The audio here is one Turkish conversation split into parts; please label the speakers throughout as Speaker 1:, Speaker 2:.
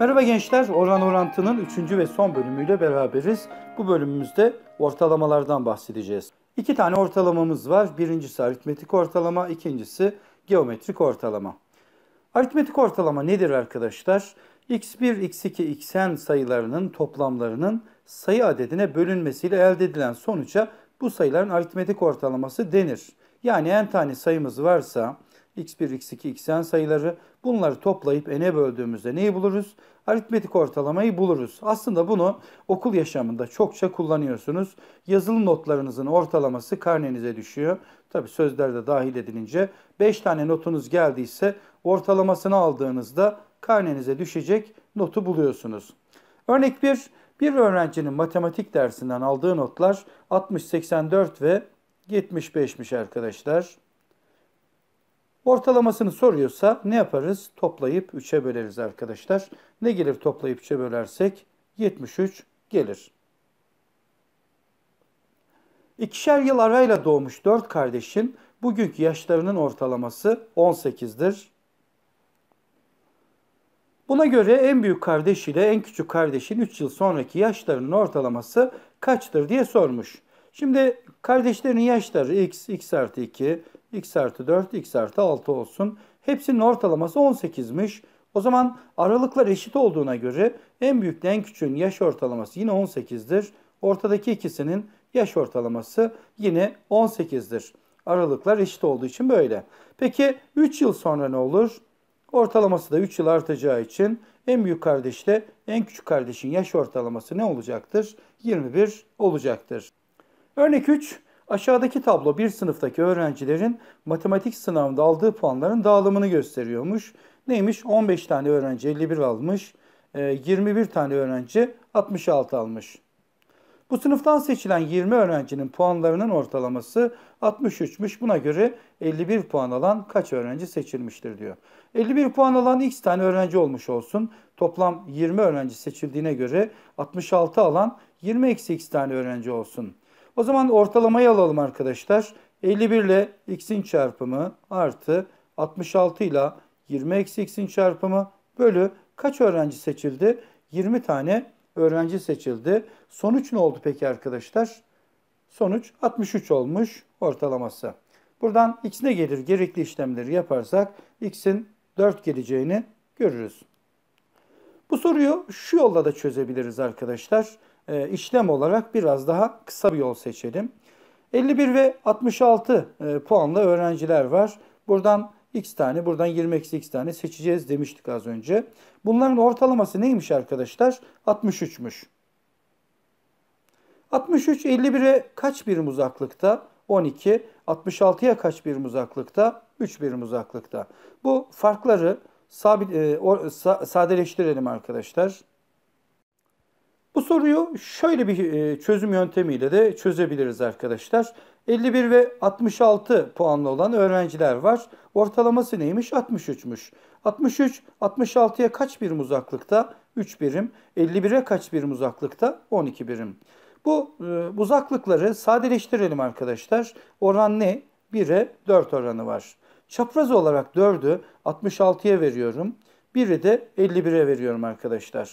Speaker 1: Merhaba gençler, Orhan Orantı'nın 3. ve son bölümüyle beraberiz. Bu bölümümüzde ortalamalardan bahsedeceğiz. İki tane ortalamamız var. Birincisi aritmetik ortalama, ikincisi geometrik ortalama. Aritmetik ortalama nedir arkadaşlar? x1, x2, xn sayılarının toplamlarının sayı adedine bölünmesiyle elde edilen sonuca bu sayıların aritmetik ortalaması denir. Yani n tane sayımız varsa x1, x2, xn sayıları. Bunları toplayıp n'e böldüğümüzde neyi buluruz? Aritmetik ortalamayı buluruz. Aslında bunu okul yaşamında çokça kullanıyorsunuz. Yazılı notlarınızın ortalaması karnenize düşüyor. Tabi sözler de dahil edilince 5 tane notunuz geldiyse ortalamasını aldığınızda karnenize düşecek notu buluyorsunuz. Örnek 1. Bir öğrencinin matematik dersinden aldığı notlar 60, 84 ve 75'miş arkadaşlar. Ortalamasını soruyorsa ne yaparız? Toplayıp 3'e böleriz arkadaşlar. Ne gelir toplayıp 3'e bölersek? 73 gelir. İkişer yıl arayla doğmuş 4 kardeşin bugünkü yaşlarının ortalaması 18'dir. Buna göre en büyük kardeş ile en küçük kardeşin 3 yıl sonraki yaşlarının ortalaması kaçtır diye sormuş. Şimdi kardeşlerin yaşları x, x artı 2, x artı 4, x artı 6 olsun. Hepsinin ortalaması 18'miş. O zaman aralıklar eşit olduğuna göre en büyükle en küçüğün yaş ortalaması yine 18'dir. Ortadaki ikisinin yaş ortalaması yine 18'dir. Aralıklar eşit olduğu için böyle. Peki 3 yıl sonra ne olur? Ortalaması da 3 yıl artacağı için en büyük kardeşle en küçük kardeşin yaş ortalaması ne olacaktır? 21 olacaktır. Örnek 3. Aşağıdaki tablo bir sınıftaki öğrencilerin matematik sınavında aldığı puanların dağılımını gösteriyormuş. Neymiş? 15 tane öğrenci 51 almış, 21 e, tane öğrenci 66 almış. Bu sınıftan seçilen 20 öğrencinin puanlarının ortalaması 63'müş. Buna göre 51 puan alan kaç öğrenci seçilmiştir diyor. 51 puan alan x tane öğrenci olmuş olsun. Toplam 20 öğrenci seçildiğine göre 66 alan 20 eksi x tane öğrenci olsun. O zaman ortalamayı alalım arkadaşlar. 51 ile x'in çarpımı artı 66 ile 20 eksi x'in çarpımı bölü kaç öğrenci seçildi? 20 tane öğrenci seçildi. Sonuç ne oldu peki arkadaşlar? Sonuç 63 olmuş ortalaması. Buradan x ne gelir? Gerekli işlemleri yaparsak x'in 4 geleceğini görürüz. Bu soruyu şu yolla da çözebiliriz arkadaşlar e, işlem olarak biraz daha kısa bir yol seçelim. 51 ve 66 e, puanlı öğrenciler var. Buradan x tane, buradan 20 eksi x tane seçeceğiz demiştik az önce. Bunların ortalaması neymiş arkadaşlar? 63'müş. 63 51'e kaç birim uzaklıkta? 12. 66'ya kaç birim uzaklıkta? 3 birim uzaklıkta. Bu farkları sabit, e, o, sa, sadeleştirelim arkadaşlar. Bu soruyu şöyle bir e, çözüm yöntemiyle de çözebiliriz arkadaşlar. 51 ve 66 puanlı olan öğrenciler var. Ortalaması neymiş? 63'müş. 63, 66'ya kaç birim uzaklıkta? 3 birim. 51'e kaç birim uzaklıkta? 12 birim. Bu e, uzaklıkları sadeleştirelim arkadaşlar. Oran ne? 1'e 4 oranı var. Çapraz olarak 4'ü 66'ya veriyorum. 1'i de 51'e veriyorum arkadaşlar.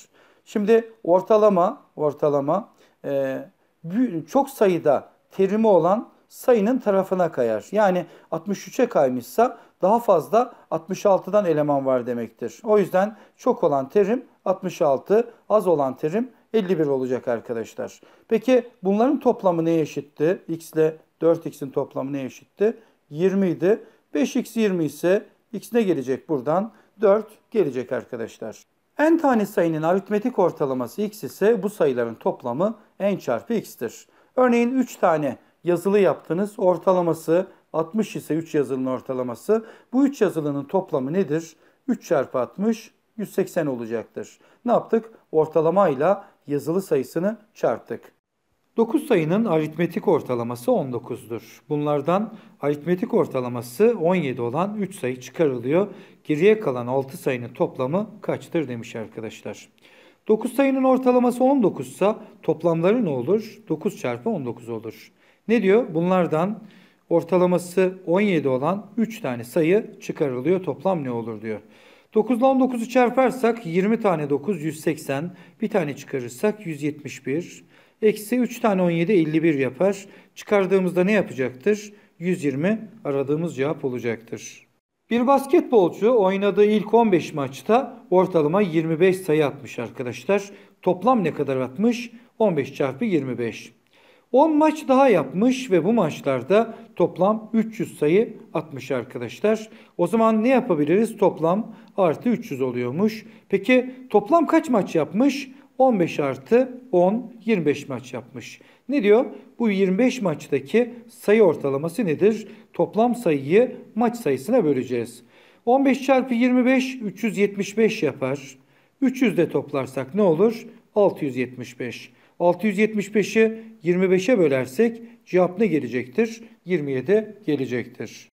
Speaker 1: Şimdi ortalama ortalama e, çok sayıda terimi olan sayının tarafına kayar. Yani 63'e kaymışsa daha fazla 66'dan eleman var demektir. O yüzden çok olan terim 66, az olan terim 51 olacak arkadaşlar. Peki bunların toplamı neye eşitti? x ile 4x'in toplamı neye eşitti? 20 idi. 5x 20 ise x ne gelecek buradan? 4 gelecek arkadaşlar n tane sayının aritmetik ortalaması x ise bu sayıların toplamı n çarpı x'tir. Örneğin 3 tane yazılı yaptınız. Ortalaması 60 ise 3 yazılının ortalaması. Bu 3 yazılının toplamı nedir? 3 çarpı 60 180 olacaktır. Ne yaptık? Ortalamayla yazılı sayısını çarptık. 9 sayının aritmetik ortalaması 19'dur. Bunlardan aritmetik ortalaması 17 olan 3 sayı çıkarılıyor. Geriye kalan 6 sayının toplamı kaçtır demiş arkadaşlar. 9 sayının ortalaması 19 ise toplamları ne olur? 9 çarpı 19 olur. Ne diyor? Bunlardan ortalaması 17 olan 3 tane sayı çıkarılıyor. Toplam ne olur diyor. 9 ile 19'u çarparsak 20 tane 9 180, bir tane çıkarırsak 171, Eksi 3 tane 17 51 yapar. Çıkardığımızda ne yapacaktır? 120 aradığımız cevap olacaktır. Bir basketbolcu oynadığı ilk 15 maçta ortalama 25 sayı atmış arkadaşlar. Toplam ne kadar atmış? 15 çarpı 25. 10 maç daha yapmış ve bu maçlarda toplam 300 sayı atmış arkadaşlar. O zaman ne yapabiliriz? Toplam artı 300 oluyormuş. Peki toplam kaç maç yapmış? 15 artı 10 25 maç yapmış. Ne diyor? Bu 25 maçtaki sayı ortalaması nedir? Toplam sayıyı maç sayısına böleceğiz. 15 çarpı 25 375 yapar. 300 de toplarsak ne olur? 675. 675'i 25'e bölersek cevap ne gelecektir? 27 gelecektir.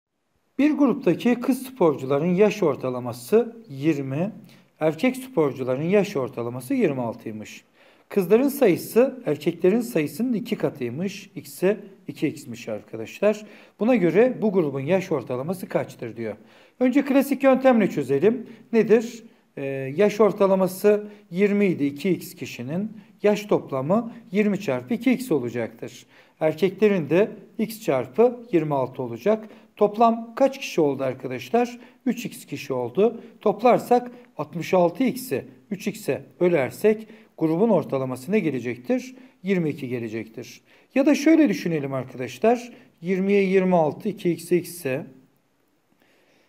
Speaker 1: Bir gruptaki kız sporcuların yaş ortalaması 20, Erkek sporcuların yaş ortalaması 26'ymış. Kızların sayısı erkeklerin sayısının 2 katıymış. X'i 2x'miş arkadaşlar. Buna göre bu grubun yaş ortalaması kaçtır diyor. Önce klasik yöntemle çözelim. Nedir? Ee, yaş ortalaması 20 idi 2x kişinin. Yaş toplamı 20 çarpı 2x olacaktır. Erkeklerin de x çarpı 26 olacak. Toplam kaç kişi oldu arkadaşlar? 3x kişi oldu. Toplarsak 66x'i 3x'e bölersek grubun ortalaması ne gelecektir? 22 gelecektir. Ya da şöyle düşünelim arkadaşlar. 20'ye 26 2x ise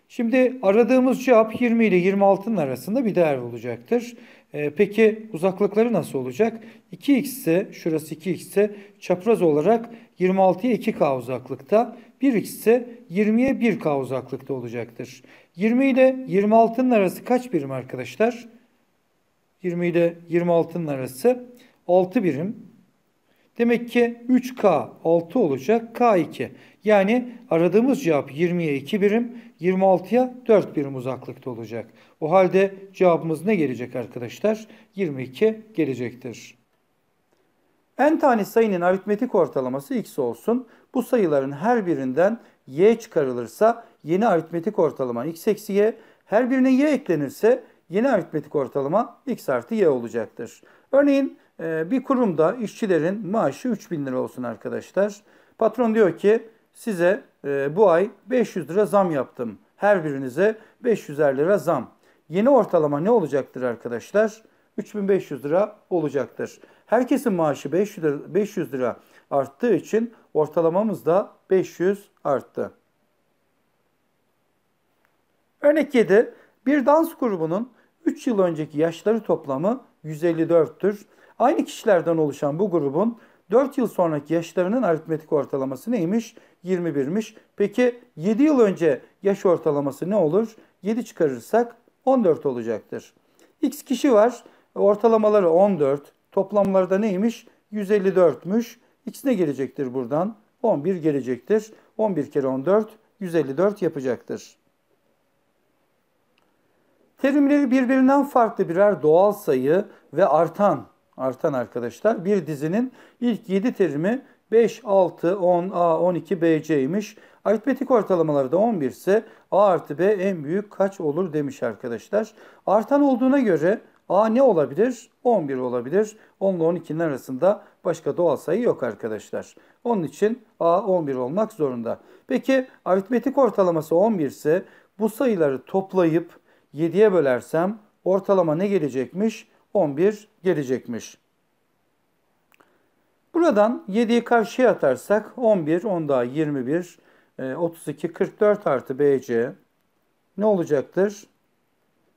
Speaker 1: Şimdi aradığımız cevap 20 ile 26'nın arasında bir değer olacaktır. Ee, peki uzaklıkları nasıl olacak? 2x ise şurası 2x ise çapraz olarak 26'ya 2k uzaklıkta. 1x ise 20'ye 1k uzaklıkta olacaktır. 20 ile 26'nın arası kaç birim arkadaşlar? 20 ile 26'nın arası 6 birim. Demek ki 3K 6 olacak K2. Yani aradığımız cevap 20'ye 2 birim, 26'ya 4 birim uzaklıkta olacak. O halde cevabımız ne gelecek arkadaşlar? 22 gelecektir. En tane sayının aritmetik ortalaması x olsun. Bu sayıların her birinden y çıkarılırsa yeni aritmetik ortalama x eksi y, her birine y eklenirse yeni aritmetik ortalama x artı y olacaktır. Örneğin e, bir kurumda işçilerin maaşı 3000 lira olsun arkadaşlar. Patron diyor ki size e, bu ay 500 lira zam yaptım. Her birinize 500'er lira zam. Yeni ortalama ne olacaktır arkadaşlar? 3500 lira olacaktır. Herkesin maaşı 500 lira, 500 lira arttığı için Ortalamamız da 500 arttı. Örnek 7. Bir dans grubunun 3 yıl önceki yaşları toplamı 154'tür. Aynı kişilerden oluşan bu grubun 4 yıl sonraki yaşlarının aritmetik ortalaması neymiş? 21'miş. Peki 7 yıl önce yaş ortalaması ne olur? 7 çıkarırsak 14 olacaktır. X kişi var. Ortalamaları 14. Toplamları da neymiş? 154'müş x ne gelecektir buradan? 11 gelecektir. 11 kere 14 154 yapacaktır. Terimleri birbirinden farklı birer doğal sayı ve artan, artan arkadaşlar bir dizinin ilk 7 terimi 5, 6, 10, A, 12, B, C'ymiş. Aritmetik ortalamaları da 11 ise A artı B en büyük kaç olur demiş arkadaşlar. Artan olduğuna göre A ne olabilir? 11 olabilir. 10 ile 12'nin arasında başka doğal sayı yok arkadaşlar. Onun için A 11 olmak zorunda. Peki aritmetik ortalaması 11 ise bu sayıları toplayıp 7'ye bölersem ortalama ne gelecekmiş? 11 gelecekmiş. Buradan 7'yi karşıya atarsak 11, 10 daha 21, 32, 44 artı BC ne olacaktır?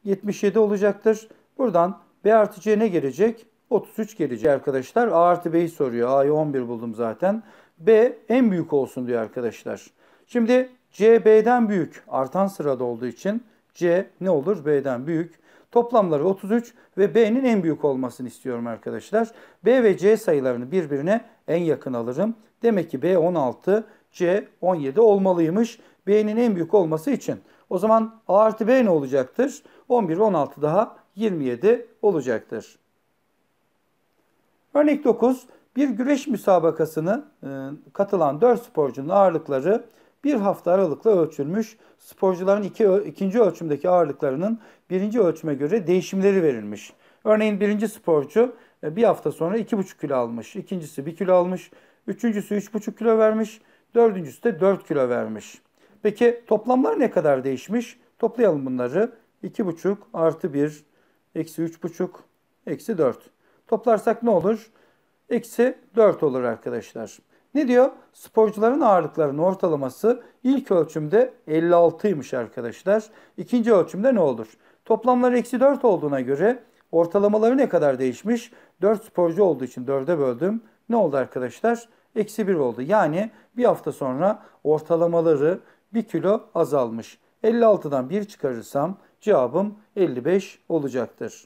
Speaker 1: 77 olacaktır. Buradan B artı C ne gelecek? 33 gelecek arkadaşlar. A artı B'yi soruyor. A'yı 11 buldum zaten. B en büyük olsun diyor arkadaşlar. Şimdi C B'den büyük. Artan sırada olduğu için C ne olur? B'den büyük. Toplamları 33 ve B'nin en büyük olmasını istiyorum arkadaşlar. B ve C sayılarını birbirine en yakın alırım. Demek ki B 16, C 17 olmalıymış. B'nin en büyük olması için. O zaman A artı B ne olacaktır? 11 16 daha 27 olacaktır. Örnek 9. Bir güreş müsabakasını e, katılan 4 sporcunun ağırlıkları bir hafta aralıkla ölçülmüş. Sporcuların iki, ikinci ölçümdeki ağırlıklarının birinci ölçüme göre değişimleri verilmiş. Örneğin birinci sporcu e, bir hafta sonra 2,5 kilo almış. ikincisi 1 kilo almış. Üçüncüsü 3,5 kilo vermiş. Dördüncüsü de 4 kilo vermiş. Peki toplamlar ne kadar değişmiş? Toplayalım bunları. 2,5 artı 1 Eksi 3,5, eksi 4. Toplarsak ne olur? Eksi 4 olur arkadaşlar. Ne diyor? Sporcuların ağırlıklarının ortalaması ilk ölçümde 56'ymış arkadaşlar. İkinci ölçümde ne olur? Toplamları eksi 4 olduğuna göre ortalamaları ne kadar değişmiş? 4 sporcu olduğu için 4'e böldüm. Ne oldu arkadaşlar? Eksi 1 oldu. Yani bir hafta sonra ortalamaları 1 kilo azalmış. 56'dan 1 çıkarırsam Cevabım 55 olacaktır.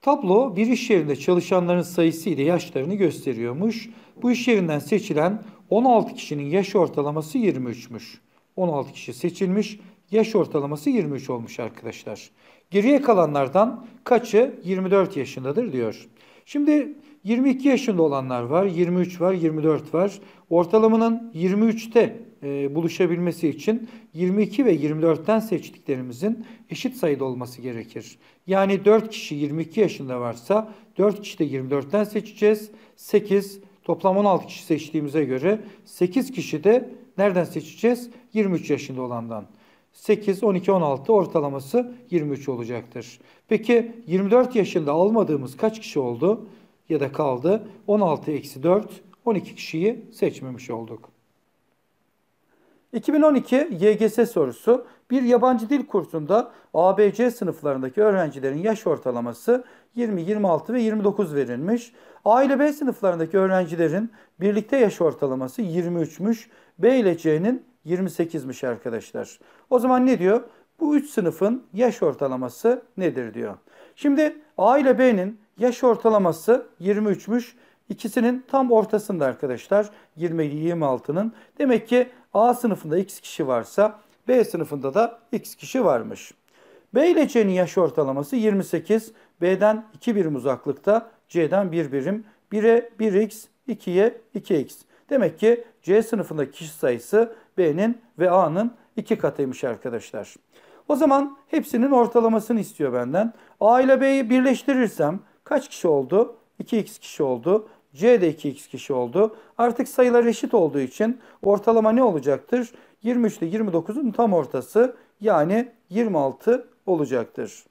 Speaker 1: Tablo bir iş yerinde çalışanların sayısı ile yaşlarını gösteriyormuş. Bu iş yerinden seçilen 16 kişinin yaş ortalaması 23'müş. 16 kişi seçilmiş, yaş ortalaması 23 olmuş arkadaşlar. Geriye kalanlardan kaçı 24 yaşındadır diyor. Şimdi 22 yaşında olanlar var, 23 var, 24 var. Ortalamanın 23'te e, buluşabilmesi için 22 ve 24'ten seçtiklerimizin eşit sayıda olması gerekir. Yani 4 kişi 22 yaşında varsa 4 kişi de 24'ten seçeceğiz. 8 toplam 16 kişi seçtiğimize göre 8 kişi de nereden seçeceğiz? 23 yaşında olandan. 8, 12, 16 ortalaması 23 olacaktır. Peki 24 yaşında almadığımız kaç kişi oldu ya da kaldı? 16 eksi 4, 12 kişiyi seçmemiş olduk. 2012 YGS sorusu bir yabancı dil kursunda ABC sınıflarındaki öğrencilerin yaş ortalaması 20, 26 ve 29 verilmiş. A ile B sınıflarındaki öğrencilerin birlikte yaş ortalaması 23'müş. B ile C'nin 28'miş arkadaşlar. O zaman ne diyor? Bu üç sınıfın yaş ortalaması nedir diyor. Şimdi A ile B'nin yaş ortalaması 23'müş. İkisinin tam ortasında arkadaşlar 20 26'nın. Demek ki A sınıfında x kişi varsa B sınıfında da x kişi varmış. B ile C'nin yaş ortalaması 28. B'den 2 birim uzaklıkta, C'den 1 birim. 1'e 1x, 2'ye 2x. Demek ki C sınıfındaki kişi sayısı B'nin ve A'nın 2 katıymış arkadaşlar. O zaman hepsinin ortalamasını istiyor benden. A ile B'yi birleştirirsem kaç kişi oldu? 2x kişi oldu. C de 2x kişi oldu. Artık sayılar eşit olduğu için ortalama ne olacaktır? 23 ile 29'un tam ortası yani 26 olacaktır.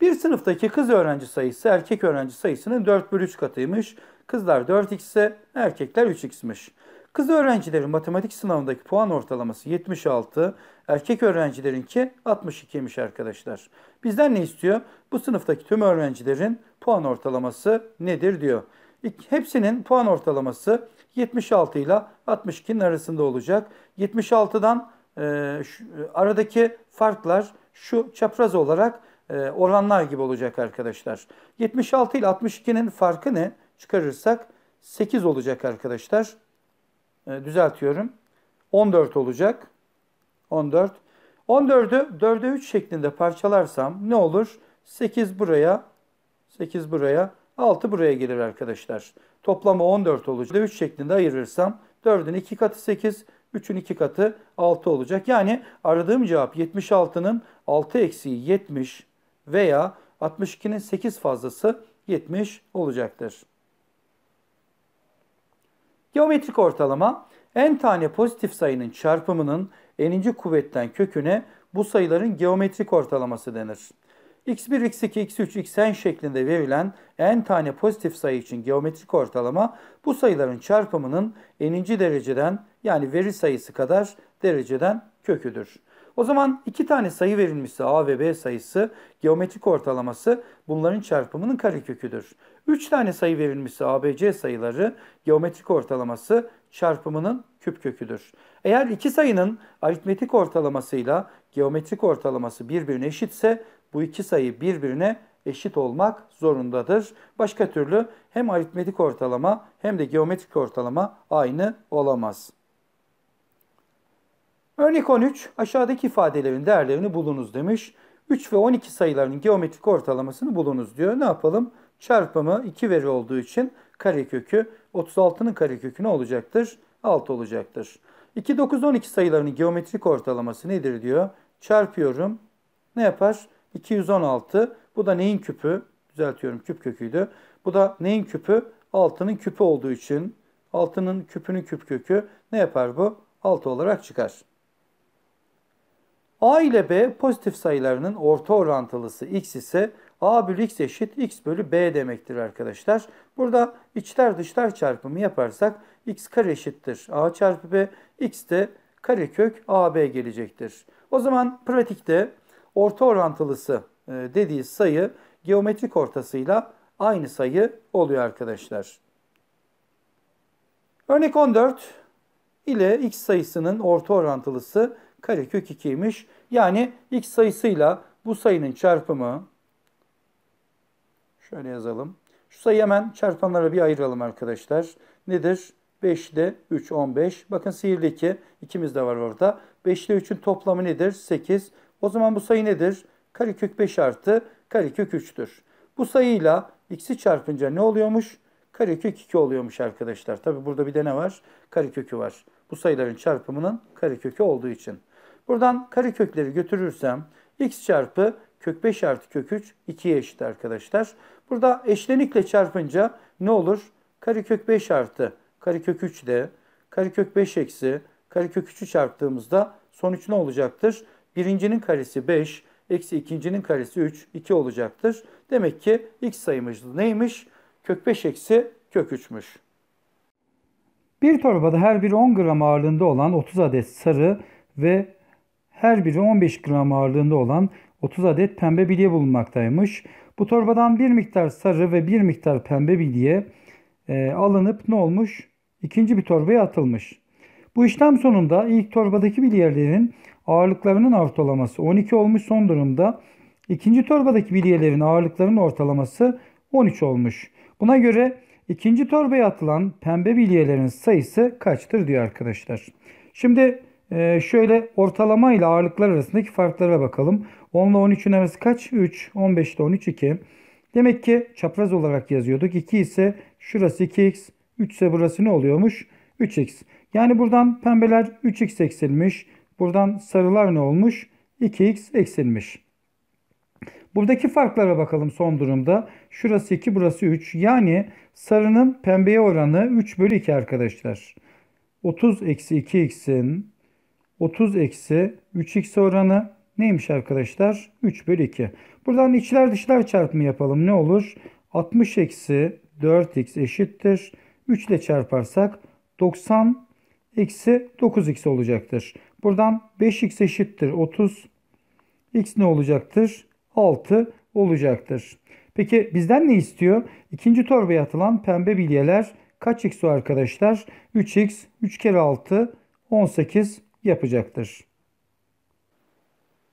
Speaker 1: Bir sınıftaki kız öğrenci sayısı erkek öğrenci sayısının 4 bölü 3 katıymış. Kızlar 4x ise erkekler 3x'miş. Kız öğrencilerin matematik sınavındaki puan ortalaması 76, erkek öğrencilerinki 62'ymiş arkadaşlar. Bizden ne istiyor? Bu sınıftaki tüm öğrencilerin puan ortalaması nedir diyor. Hepsinin puan ortalaması 76 ile 62'nin arasında olacak. 76'dan e, şu, e, aradaki farklar şu çapraz olarak e, oranlar gibi olacak arkadaşlar. 76 ile 62'nin farkı ne? Çıkarırsak 8 olacak arkadaşlar. E, düzeltiyorum. 14 olacak. 14. 14'ü 4'e 3 şeklinde parçalarsam ne olur? 8 buraya, 8 buraya, 6 buraya gelir arkadaşlar. Toplamı 14 olacak. 3 şeklinde ayırırsam 4'ün 2 katı 8, 3'ün 2 katı 6 olacak. Yani aradığım cevap 76'nın 6 eksiği 70 veya 62'nin 8 fazlası 70 olacaktır. Geometrik ortalama n tane pozitif sayının çarpımının n'inci kuvvetten köküne bu sayıların geometrik ortalaması denir x1, x2, x3, xn şeklinde verilen n tane pozitif sayı için geometrik ortalama bu sayıların çarpımının n'inci dereceden yani veri sayısı kadar dereceden köküdür. O zaman iki tane sayı verilmişse a ve b sayısı geometrik ortalaması bunların çarpımının kareköküdür. Üç tane sayı verilmişse a, b, c sayıları geometrik ortalaması çarpımının küp köküdür. Eğer iki sayının aritmetik ortalamasıyla geometrik ortalaması birbirine eşitse bu iki sayı birbirine eşit olmak zorundadır. Başka türlü hem aritmetik ortalama hem de geometrik ortalama aynı olamaz. Örnek 13 aşağıdaki ifadelerin değerlerini bulunuz demiş. 3 ve 12 sayılarının geometrik ortalamasını bulunuz diyor. Ne yapalım? Çarpımı 2 veri olduğu için karekökü 36'nın karekökü ne olacaktır? 6 olacaktır. 2, 9, 12 sayılarının geometrik ortalaması nedir diyor. Çarpıyorum. Ne yapar? 216. Bu da neyin küpü? Düzeltiyorum küp köküydü. Bu da neyin küpü? Altının küpü olduğu için altının küpünün küp kökü ne yapar bu? 6 olarak çıkar. A ile B pozitif sayılarının orta orantılısı x ise a bölü x eşit x bölü b demektir arkadaşlar. Burada içler dışlar çarpımı yaparsak x kare eşittir a çarpı b, x de karekök ab gelecektir. O zaman pratikte orta orantılısı e, dediği sayı geometrik ortasıyla aynı sayı oluyor arkadaşlar. Örnek 14 ile x sayısının orta orantılısı karekök 2'ymiş. Yani x sayısıyla bu sayının çarpımı şöyle yazalım. Şu sayı hemen çarpanlara bir ayıralım arkadaşlar. Nedir? 5'li 3, 15. Bakın sihirli 2. ikimiz de var orada. 5'li 3'ün toplamı nedir? 8. O zaman bu sayı nedir? Karekök 5 artı karekök 3'tür. Bu sayıyla x'i çarpınca ne oluyormuş? Karekök 2 oluyormuş arkadaşlar. Tabi burada bir de ne var? Karekökü var. Bu sayıların çarpımının karekökü olduğu için. Buradan karekökleri götürürsem x çarpı kök 5 artı kök 3 2'ye eşit arkadaşlar. Burada eşlenikle çarpınca ne olur? Karekök 5 artı karekök 3 de karekök 5 eksi karekök 3'ü çarptığımızda sonuç ne olacaktır? Birincinin karesi 5, eksi ikincinin karesi 3, 2 olacaktır. Demek ki x sayımız neymiş? Kök 5 eksi kök 3'müş. Bir torbada her biri 10 gram ağırlığında olan 30 adet sarı ve her biri 15 gram ağırlığında olan 30 adet pembe bilye bulunmaktaymış. Bu torbadan bir miktar sarı ve bir miktar pembe bilye e, alınıp ne olmuş? İkinci bir torbaya atılmış. Bu işlem sonunda ilk torbadaki bilyelerin ağırlıklarının ortalaması 12 olmuş son durumda. ikinci torbadaki bilyelerin ağırlıklarının ortalaması 13 olmuş. Buna göre ikinci torbaya atılan pembe bilyelerin sayısı kaçtır diyor arkadaşlar. Şimdi e, şöyle ortalama ile ağırlıklar arasındaki farklara bakalım. 10 ile 13'ün arası kaç? 3. 15 ile 13 2. Demek ki çapraz olarak yazıyorduk. 2 ise şurası 2x. 3 ise burası ne oluyormuş? 3x. Yani buradan pembeler 3x eksilmiş. Buradan sarılar ne olmuş? 2x eksilmiş. Buradaki farklara bakalım son durumda. Şurası 2 burası 3. Yani sarının pembeye oranı 3 bölü 2 arkadaşlar. 30 eksi 2x'in 30 eksi 3x oranı neymiş arkadaşlar? 3 bölü 2. Buradan içler dışlar çarpımı yapalım. Ne olur? 60 eksi 4x eşittir. 3 ile çarparsak 90 X'i 9x olacaktır. Buradan 5x eşittir 30. X ne olacaktır? 6 olacaktır. Peki bizden ne istiyor? İkinci torbaya atılan pembe bilyeler kaç x o arkadaşlar? 3x 3 kere 6 18 yapacaktır.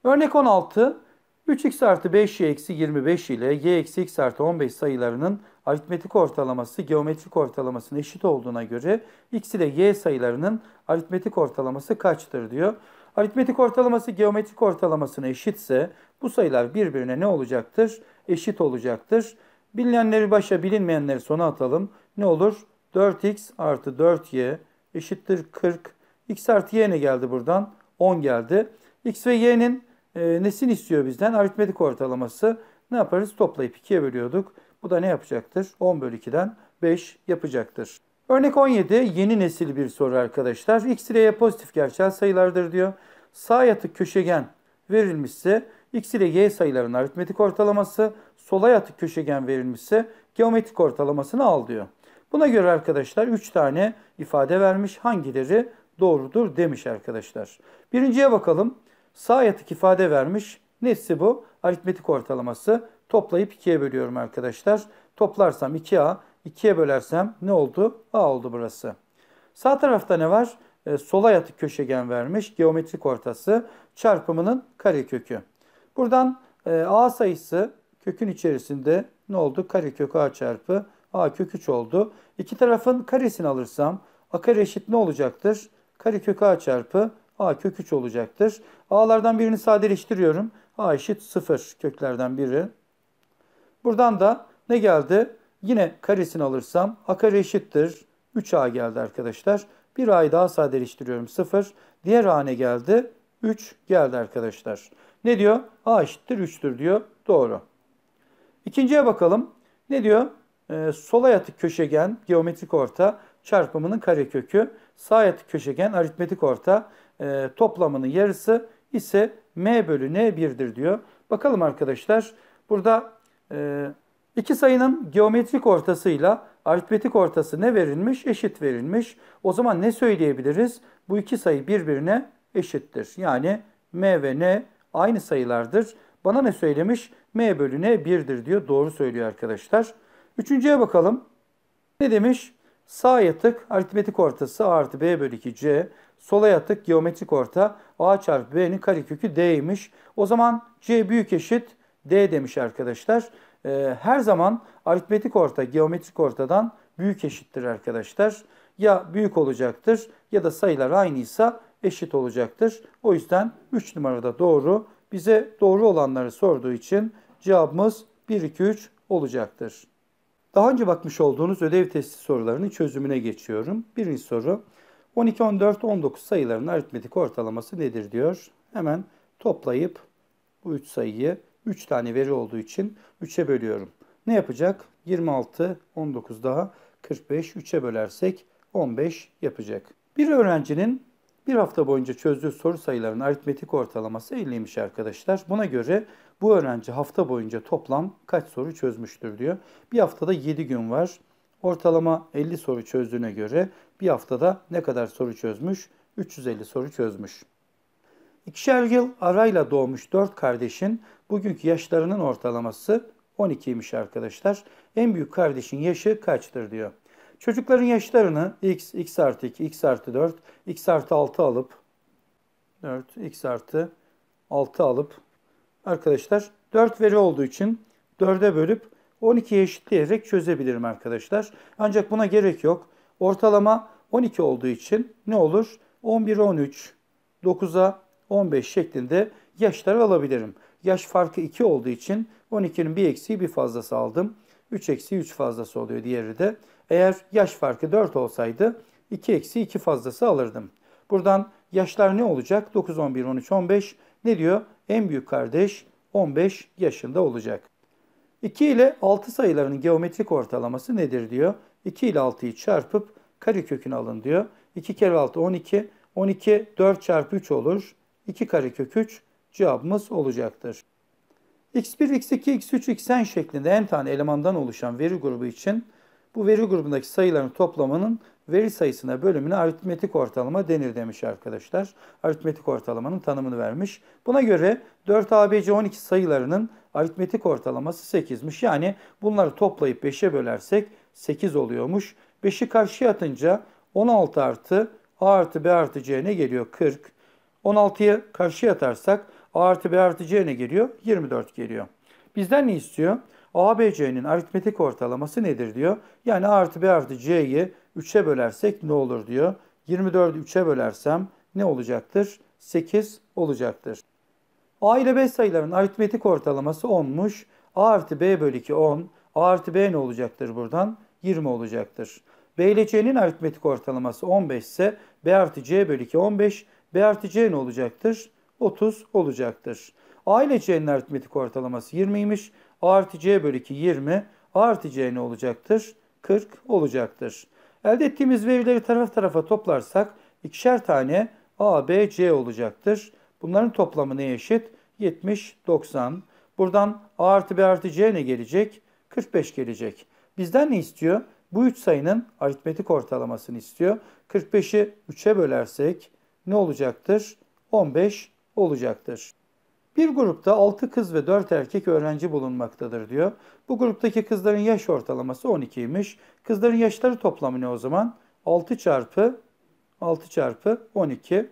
Speaker 1: Örnek 16. 3x artı 5y eksi 25 ile y eksi x artı 15 sayılarının aritmetik ortalaması geometrik ortalamasına eşit olduğuna göre x ile y sayılarının aritmetik ortalaması kaçtır diyor. Aritmetik ortalaması geometrik ortalamasına eşitse bu sayılar birbirine ne olacaktır? Eşit olacaktır. Bilinenleri başa bilinmeyenleri sona atalım. Ne olur? 4x artı 4y eşittir 40. x artı y ne geldi buradan? 10 geldi. x ve y'nin e, ee, nesini istiyor bizden? Aritmetik ortalaması ne yaparız? Toplayıp 2'ye bölüyorduk. Bu da ne yapacaktır? 10 bölü 2'den 5 yapacaktır. Örnek 17 yeni nesil bir soru arkadaşlar. X ile Y pozitif gerçel sayılardır diyor. Sağ yatık köşegen verilmişse X ile Y sayıların aritmetik ortalaması, sola yatık köşegen verilmişse geometrik ortalamasını al diyor. Buna göre arkadaşlar 3 tane ifade vermiş. Hangileri doğrudur demiş arkadaşlar. Birinciye bakalım. Sağ yatık ifade vermiş. Nesi bu? Aritmetik ortalaması. Toplayıp 2'ye bölüyorum arkadaşlar. Toplarsam 2A, 2'ye bölersem ne oldu? A oldu burası. Sağ tarafta ne var? E, sola yatık köşegen vermiş. Geometrik ortası çarpımının karekökü. Buradan e, A sayısı kökün içerisinde ne oldu? Karekök A çarpı A kök 3 oldu. İki tarafın karesini alırsam A kare eşit ne olacaktır? Karekök A çarpı A kök 3 olacaktır. A'lardan birini sadeleştiriyorum. A eşit 0 köklerden biri. Buradan da ne geldi? Yine karesini alırsam A kare eşittir. 3A geldi arkadaşlar. Bir A'yı daha sadeleştiriyorum 0. Diğer A ne geldi? 3 geldi arkadaşlar. Ne diyor? A eşittir 3'tür diyor. Doğru. İkinciye bakalım. Ne diyor? Ee, sola yatık köşegen geometrik orta çarpımının karekökü. Sağ yatık köşegen aritmetik orta e, toplamının yarısı ise m bölü n1'dir diyor. Bakalım arkadaşlar burada e, iki sayının geometrik ortasıyla aritmetik ortası ne verilmiş? Eşit verilmiş. O zaman ne söyleyebiliriz? Bu iki sayı birbirine eşittir. Yani m ve n aynı sayılardır. Bana ne söylemiş? m bölü n 1'dir diyor. Doğru söylüyor arkadaşlar. Üçüncüye bakalım. Ne demiş? Sağ yatık aritmetik ortası a artı b bölü 2c. Sola yatık geometrik orta a çarpı b'nin karekökü d'ymiş. O zaman c büyük eşit d demiş arkadaşlar. Ee, her zaman aritmetik orta geometrik ortadan büyük eşittir arkadaşlar. Ya büyük olacaktır ya da sayılar aynıysa eşit olacaktır. O yüzden 3 numarada doğru. Bize doğru olanları sorduğu için cevabımız 1, 2, 3 olacaktır. Daha önce bakmış olduğunuz ödev testi sorularının çözümüne geçiyorum. Birinci soru 12, 14, 19 sayılarının aritmetik ortalaması nedir diyor. Hemen toplayıp bu 3 sayıyı 3 tane veri olduğu için 3'e bölüyorum. Ne yapacak? 26, 19 daha 45, 3'e bölersek 15 yapacak. Bir öğrencinin bir hafta boyunca çözdüğü soru sayılarının aritmetik ortalaması 50'ymiş arkadaşlar. Buna göre bu öğrenci hafta boyunca toplam kaç soru çözmüştür diyor. Bir haftada 7 gün var. Ortalama 50 soru çözdüğüne göre bir haftada ne kadar soru çözmüş? 350 soru çözmüş. İkişer yıl arayla doğmuş 4 kardeşin bugünkü yaşlarının ortalaması 12'ymiş arkadaşlar. En büyük kardeşin yaşı kaçtır diyor. Çocukların yaşlarını x, x artı 2, x artı 4, x artı 6 alıp 4, x artı 6 alıp arkadaşlar 4 veri olduğu için 4'e bölüp 12'ye eşitleyerek çözebilirim arkadaşlar. Ancak buna gerek yok. Ortalama 12 olduğu için ne olur? 11, 13, 9'a 15 şeklinde yaşları alabilirim. Yaş farkı 2 olduğu için 12'nin bir eksiği bir fazlası aldım. 3 eksi 3 fazlası oluyor diğeri de. Eğer yaş farkı 4 olsaydı 2 eksi 2 fazlası alırdım. Buradan yaşlar ne olacak? 9, 11, 13, 15 ne diyor? En büyük kardeş 15 yaşında olacak. 2 ile 6 sayılarının geometrik ortalaması nedir diyor. 2 ile 6'yı çarpıp karekökünü alın diyor. 2 kere 6 12. 12 4 çarpı 3 olur. 2 karekök 3 cevabımız olacaktır. x1, x2, x3, xn şeklinde en tane elemandan oluşan veri grubu için bu veri grubundaki sayıların toplamının veri sayısına bölümüne aritmetik ortalama denir demiş arkadaşlar. Aritmetik ortalamanın tanımını vermiş. Buna göre 4 ABC 12 sayılarının aritmetik ortalaması 8'miş. Yani bunları toplayıp 5'e bölersek 8 oluyormuş. 5'i karşıya atınca 16 artı A artı B artı C ne geliyor? 40. 16'yı karşıya atarsak A artı B artı C ne geliyor? 24 geliyor. Bizden ne istiyor? ABC'nin aritmetik ortalaması nedir diyor. Yani A artı B artı C'yi 3'e bölersek ne olur diyor. 24'ü 3'e bölersem ne olacaktır? 8 olacaktır. A ile B sayılarının aritmetik ortalaması 10'muş. A artı B bölü 2 10. A artı B ne olacaktır buradan? 20 olacaktır. B ile C'nin aritmetik ortalaması 15 ise B artı C bölü 2 15. B artı C ne olacaktır? 30 olacaktır. A ile C'nin aritmetik ortalaması 20'ymiş. A artı C bölü 2 20. A artı C ne olacaktır? 40 olacaktır. Elde ettiğimiz verileri taraf tarafa toplarsak ikişer tane A, B, C olacaktır. Bunların toplamı neye eşit? 70, 90. Buradan A artı B artı C ne gelecek? 45 gelecek. Bizden ne istiyor? Bu üç sayının aritmetik ortalamasını istiyor. 45'i 3'e bölersek ne olacaktır? 15 olacaktır. Bir grupta 6 kız ve 4 erkek öğrenci bulunmaktadır diyor. Bu gruptaki kızların yaş ortalaması 12'ymiş. Kızların yaşları toplamı ne o zaman? 6 çarpı 6 çarpı 12.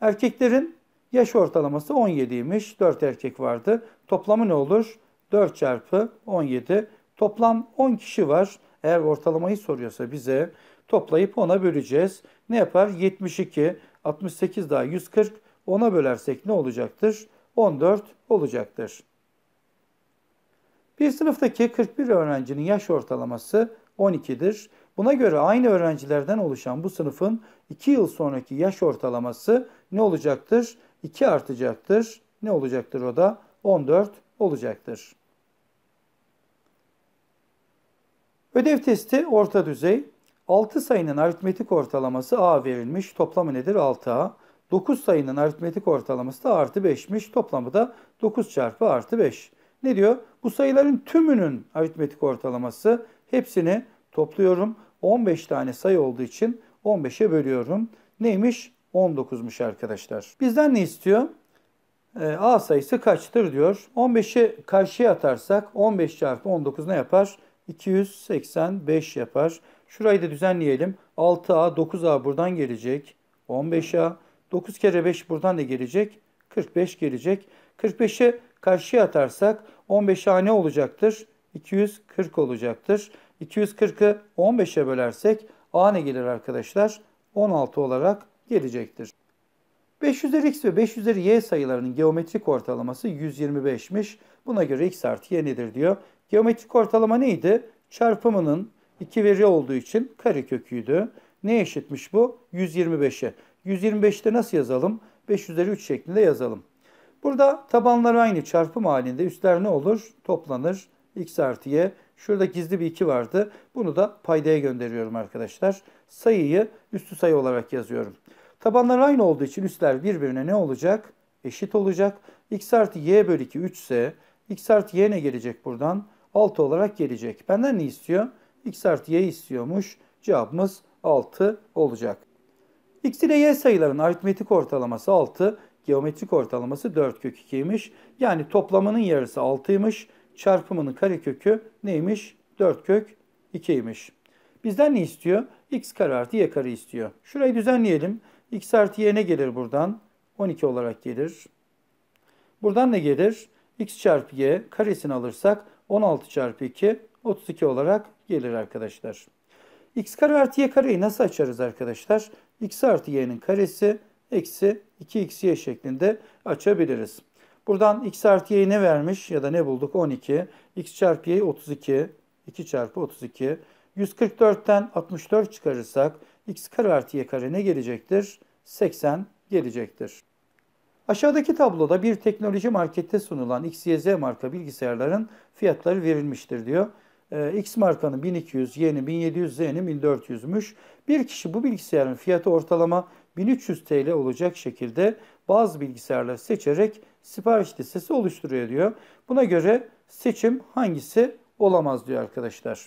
Speaker 1: Erkeklerin yaş ortalaması 17'ymiş. 4 erkek vardı. Toplamı ne olur? 4 çarpı 17. Toplam 10 kişi var. Eğer ortalamayı soruyorsa bize toplayıp 10'a böleceğiz. Ne yapar? 72, 68 daha 140. 10'a bölersek ne olacaktır? 14 olacaktır. Bir sınıftaki 41 öğrencinin yaş ortalaması 12'dir. Buna göre aynı öğrencilerden oluşan bu sınıfın 2 yıl sonraki yaş ortalaması ne olacaktır? 2 artacaktır. Ne olacaktır o da? 14 olacaktır. Ödev testi orta düzey. 6 sayının aritmetik ortalaması A verilmiş. Toplamı nedir? 6A. 9 sayının aritmetik ortalaması da artı 5'miş. Toplamı da 9 çarpı artı 5. Ne diyor? Bu sayıların tümünün aritmetik ortalaması hepsini topluyorum. 15 tane sayı olduğu için 15'e bölüyorum. Neymiş? 19'muş arkadaşlar. Bizden ne istiyor? E, A sayısı kaçtır diyor. 15'i karşıya atarsak 15 çarpı 19 ne yapar? 285 yapar. Şurayı da düzenleyelim. 6A, 9A buradan gelecek. 15A, 9 kere 5 buradan da gelecek. 45 gelecek. 45'i karşıya atarsak 15 hane olacaktır. 240 olacaktır. 240'ı 15'e bölersek a ne gelir arkadaşlar? 16 olarak gelecektir. 5 üzeri x ve 5 üzeri y sayılarının geometrik ortalaması 125'miş. Buna göre x artı y nedir diyor. Geometrik ortalama neydi? Çarpımının 2 veri olduğu için kareköküydü. Ne eşitmiş bu? 125'e. 125'te nasıl yazalım? 5 üzeri 3 şeklinde yazalım. Burada tabanlar aynı çarpım halinde. Üstler ne olur? Toplanır. X artı Y. Şurada gizli bir 2 vardı. Bunu da paydaya gönderiyorum arkadaşlar. Sayıyı üstü sayı olarak yazıyorum. Tabanlar aynı olduğu için üstler birbirine ne olacak? Eşit olacak. X artı Y bölü 2 3 ise X artı Y ne gelecek buradan? 6 olarak gelecek. Benden ne istiyor? X artı Y istiyormuş. Cevabımız 6 olacak. X ile Y sayıların aritmetik ortalaması 6, geometrik ortalaması 4 kök 2'ymiş. Yani toplamının yarısı 6'ymış, çarpımının karekökü neymiş? 4 kök 2'ymiş. Bizden ne istiyor? X kare artı Y kare istiyor. Şurayı düzenleyelim. X artı Y ne gelir buradan? 12 olarak gelir. Buradan ne gelir? X çarpı Y karesini alırsak 16 çarpı 2 32 olarak gelir arkadaşlar. X kare artı Y kareyi nasıl açarız arkadaşlar? x artı y'nin karesi eksi 2xy şeklinde açabiliriz. Buradan x artı y'yi ne vermiş ya da ne bulduk? 12. x çarpı y 32. 2 çarpı 32. 144'ten 64 çıkarırsak x kare artı y kare ne gelecektir? 80 gelecektir. Aşağıdaki tabloda bir teknoloji markette sunulan XYZ marka bilgisayarların fiyatları verilmiştir diyor. Ee, X markanın 1200 yeni, 1700 yeni, 1400'müş. Bir kişi bu bilgisayarın fiyatı ortalama 1300 TL olacak şekilde bazı bilgisayarları seçerek sipariş listesi oluşturuyor diyor. Buna göre seçim hangisi olamaz diyor arkadaşlar.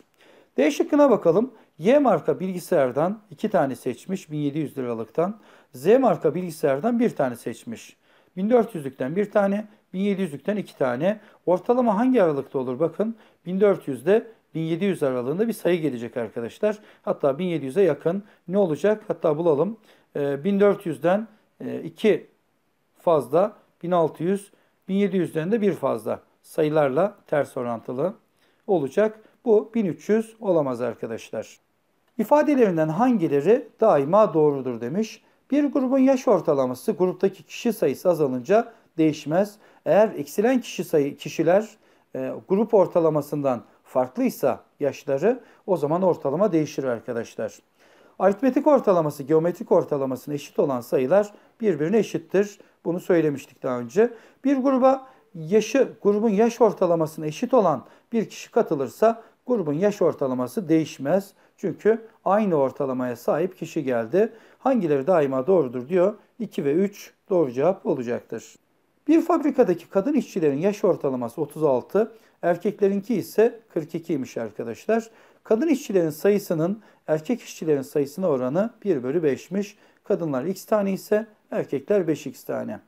Speaker 1: D şıkkına bakalım. Y marka bilgisayardan 2 tane seçmiş 1700 liralıktan. Z marka bilgisayardan 1 tane seçmiş. 1400'lükten 1 tane, 1700'lükten 2 tane. Ortalama hangi aralıkta olur? Bakın 1400'de 1700 aralığında bir sayı gelecek arkadaşlar. Hatta 1700'e yakın ne olacak? Hatta bulalım. 1400'den ee, 2 e, fazla, 1600, 1700'den de 1 fazla sayılarla ters orantılı olacak. Bu 1300 olamaz arkadaşlar. İfadelerinden hangileri daima doğrudur demiş. Bir grubun yaş ortalaması gruptaki kişi sayısı azalınca değişmez. Eğer eksilen kişi sayı kişiler e, grup ortalamasından farklıysa yaşları o zaman ortalama değişir arkadaşlar. Aritmetik ortalaması geometrik ortalamasına eşit olan sayılar birbirine eşittir. Bunu söylemiştik daha önce. Bir gruba yaşı grubun yaş ortalamasına eşit olan bir kişi katılırsa grubun yaş ortalaması değişmez. Çünkü aynı ortalamaya sahip kişi geldi. Hangileri daima doğrudur diyor. 2 ve 3 doğru cevap olacaktır. Bir fabrikadaki kadın işçilerin yaş ortalaması 36, erkeklerinki ise 42 42'ymiş arkadaşlar. Kadın işçilerin sayısının erkek işçilerin sayısına oranı 1 bölü 5'miş. Kadınlar x tane ise erkekler 5x tane.